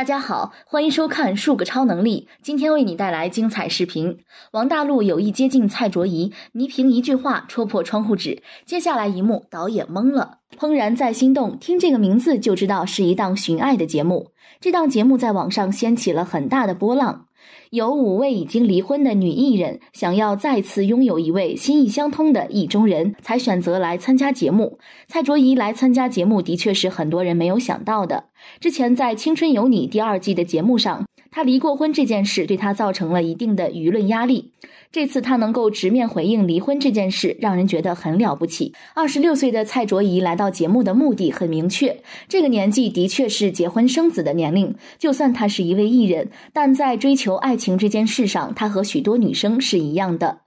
大家好，欢迎收看《数个超能力》，今天为你带来精彩视频。王大陆有意接近蔡卓宜，倪萍一句话戳破窗户纸，接下来一幕导演懵了。怦然在心动，听这个名字就知道是一档寻爱的节目。这档节目在网上掀起了很大的波浪，有五位已经离婚的女艺人想要再次拥有一位心意相通的意中人，才选择来参加节目。蔡卓宜来参加节目的确是很多人没有想到的。之前在《青春有你》第二季的节目上。他离过婚这件事对他造成了一定的舆论压力，这次他能够直面回应离婚这件事，让人觉得很了不起。二十六岁的蔡卓宜来到节目的目的很明确，这个年纪的确是结婚生子的年龄，就算她是一位艺人，但在追求爱情这件事上，她和许多女生是一样的。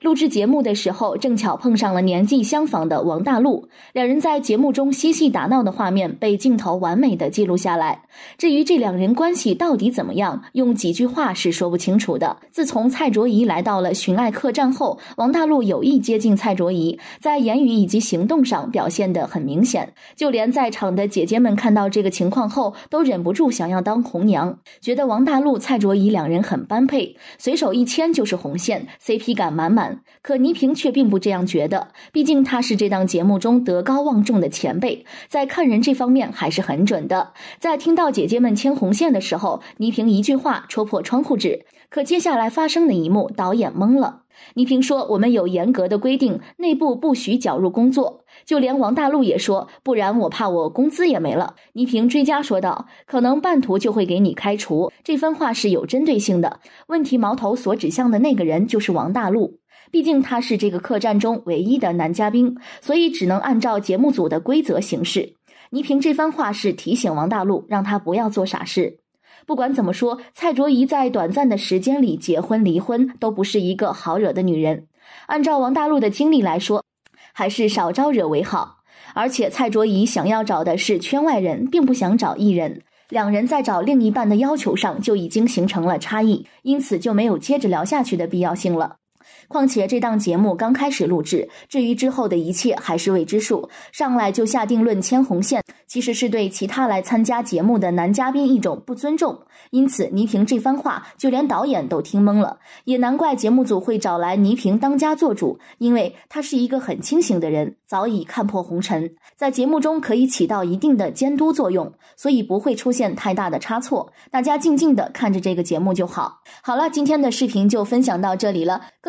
录制节目的时候，正巧碰上了年纪相仿的王大陆，两人在节目中嬉戏打闹的画面被镜头完美的记录下来。至于这两人关系到底怎么样，用几句话是说不清楚的。自从蔡卓宜来到了寻爱客栈后，王大陆有意接近蔡卓宜，在言语以及行动上表现的很明显。就连在场的姐姐们看到这个情况后，都忍不住想要当红娘，觉得王大陆、蔡卓宜两人很般配，随手一牵就是红线 CP 感。满满，可倪萍却并不这样觉得。毕竟她是这档节目中德高望重的前辈，在看人这方面还是很准的。在听到姐姐们牵红线的时候，倪萍一句话戳破窗户纸。可接下来发生的一幕，导演懵了。倪萍说：“我们有严格的规定，内部不许搅入工作。就连王大陆也说，不然我怕我工资也没了。”倪萍追加说道：“可能半途就会给你开除。”这番话是有针对性的，问题矛头所指向的那个人就是王大陆。毕竟他是这个客栈中唯一的男嘉宾，所以只能按照节目组的规则行事。倪萍这番话是提醒王大陆，让他不要做傻事。不管怎么说，蔡卓宜在短暂的时间里结婚离婚都不是一个好惹的女人。按照王大陆的经历来说，还是少招惹为好。而且蔡卓宜想要找的是圈外人，并不想找艺人。两人在找另一半的要求上就已经形成了差异，因此就没有接着聊下去的必要性了。况且这档节目刚开始录制，至于之后的一切还是未知数。上来就下定论牵红线，其实是对其他来参加节目的男嘉宾一种不尊重。因此，倪萍这番话就连导演都听懵了。也难怪节目组会找来倪萍当家做主，因为她是一个很清醒的人，早已看破红尘，在节目中可以起到一定的监督作用，所以不会出现太大的差错。大家静静地看着这个节目就好。好了，今天的视频就分享到这里了。